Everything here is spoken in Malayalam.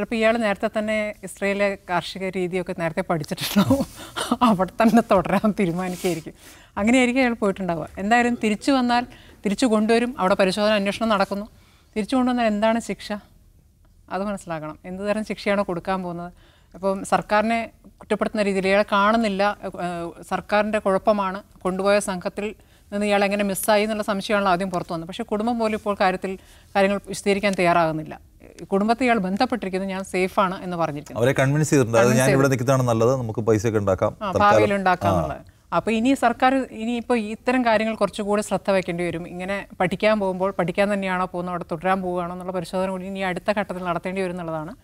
ചിലപ്പോൾ ഇയാൾ നേരത്തെ തന്നെ ഇസ്രയേലിലെ കാർഷിക രീതിയൊക്കെ നേരത്തെ പഠിച്ചിട്ടുണ്ടാവും അവിടെ തന്നെ തുടരാൻ തീരുമാനിക്കുകയായിരിക്കും അങ്ങനെയായിരിക്കും അയാൾ പോയിട്ടുണ്ടാവുക എന്തായാലും തിരിച്ചു വന്നാൽ തിരിച്ചു കൊണ്ടുവരും അവിടെ പരിശോധന അന്വേഷണം നടക്കുന്നു തിരിച്ചു കൊണ്ടുവന്നാൽ എന്താണ് ശിക്ഷ അത് മനസ്സിലാക്കണം എന്ത് തരം ശിക്ഷയാണോ കൊടുക്കാൻ പോകുന്നത് അപ്പം സർക്കാരിനെ കുറ്റപ്പെടുത്തുന്ന രീതിയിൽ ഇയാൾ കാണുന്നില്ല സർക്കാരിൻ്റെ കുഴപ്പമാണ് കൊണ്ടുപോയ സംഘത്തിൽ നിന്ന് ഇയാൾ എങ്ങനെ മിസ്സായി എന്നുള്ള സംശയമാണല്ലോ ആദ്യം പുറത്തു വന്നത് പക്ഷേ കുടുംബം പോലും ഇപ്പോൾ കാര്യത്തിൽ കാര്യങ്ങൾ വിശദീകരിക്കാൻ തയ്യാറാകുന്നില്ല കുടുംബത്തെ ഇയാൾ ബന്ധപ്പെട്ടിരിക്കുന്നത് ഞാൻ സേഫ് ആണ് എന്ന് പറഞ്ഞിരിക്കുന്നു അവരെ കൺവിൻസ് ചെയ്തിട്ടുണ്ട് ഞാൻ ഇവിടെ നല്ലത് നമുക്ക് പൈസ ഉണ്ടാക്കാം ഭാവിയിൽ ഉണ്ടാക്കാം അപ്പോൾ ഇനി സർക്കാർ ഇനിയിപ്പോൾ ഇത്തരം കാര്യങ്ങൾ കുറച്ചുകൂടി ശ്രദ്ധ വയ്ക്കേണ്ടി വരും ഇങ്ങനെ പഠിക്കാൻ പോകുമ്പോൾ പഠിക്കാൻ തന്നെയാണോ പോകുന്നത് അവിടെ തുടരാൻ പോവുകയാണോ എന്നുള്ള പരിശോധന കൂടി ഇനി അടുത്ത ഘട്ടത്തിൽ നടത്തേണ്ടി വരും എന്നുള്ളതാണ്